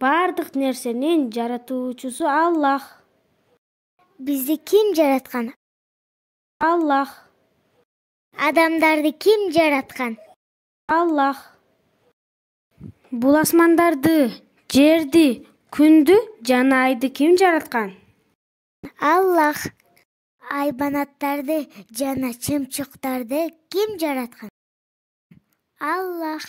баардык нерсенин жаратуучусу аллах бизди ким жараткан аллах адамдарды ким жараткан аллах бул асмандарды жерди күндү жана айды ким жараткан аллах айбанаттарды жана чымчыктарды ким жараткан аллах